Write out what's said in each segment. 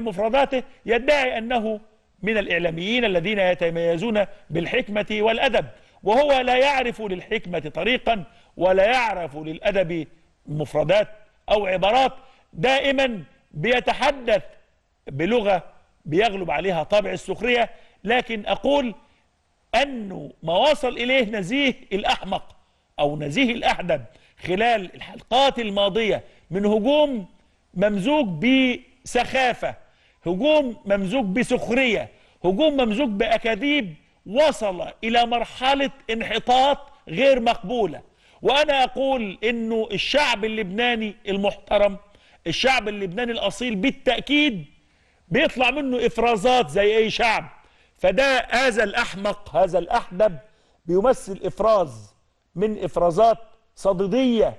مفرداته يدعي أنه من الإعلاميين الذين يتميزون بالحكمة والأدب وهو لا يعرف للحكمة طريقا ولا يعرف للأدب مفردات أو عبارات دائما بيتحدث بلغة بيغلب عليها طابع السخرية لكن أقول أنه ما وصل إليه نزيه الأحمق أو نزيه الأحدب خلال الحلقات الماضية من هجوم ممزوج بسخافة هجوم ممزوج بسخرية هجوم ممزوج بأكاذيب وصل إلى مرحلة انحطاط غير مقبولة وأنا أقول أنه الشعب اللبناني المحترم الشعب اللبناني الأصيل بالتأكيد بيطلع منه إفرازات زي أي شعب فده هذا الأحمق هذا الأحدب بيمثل إفراز من إفرازات صديدية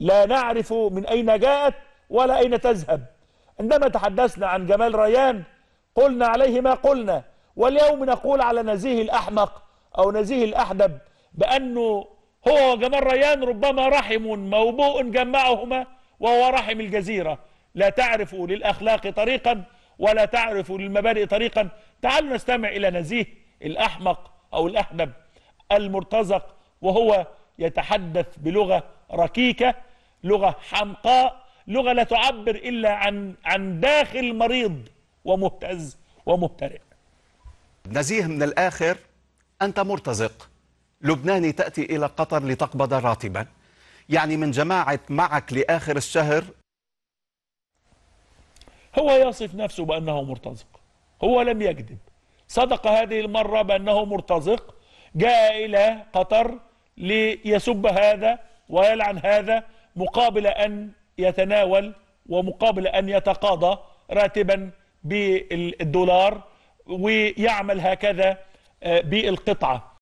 لا نعرف من أين جاءت ولا أين تذهب عندما تحدثنا عن جمال ريان قلنا عليه ما قلنا واليوم نقول على نزيه الأحمق أو نزيه الأحدب بأنه هو وجمال ريان ربما رحم موبوء جمعهما وهو رحم الجزيرة لا تعرف للأخلاق طريقا ولا تعرف للمبادئ طريقا تعالوا نستمع إلى نزيه الأحمق أو الأحدب المرتزق وهو يتحدث بلغة ركيكة لغة حمقاء لغة لا تعبر إلا عن عن داخل مريض ومهتز ومبترئ نزيه من الآخر أنت مرتزق لبناني تأتي إلى قطر لتقبض راتبا يعني من جماعة معك لآخر الشهر هو يصف نفسه بأنه مرتزق هو لم يكذب صدق هذه المرة بأنه مرتزق جاء إلى قطر ليسب هذا ويلعن هذا مقابل أن يتناول ومقابل أن يتقاضى راتبا بالدولار ويعمل هكذا آه، بالقطعة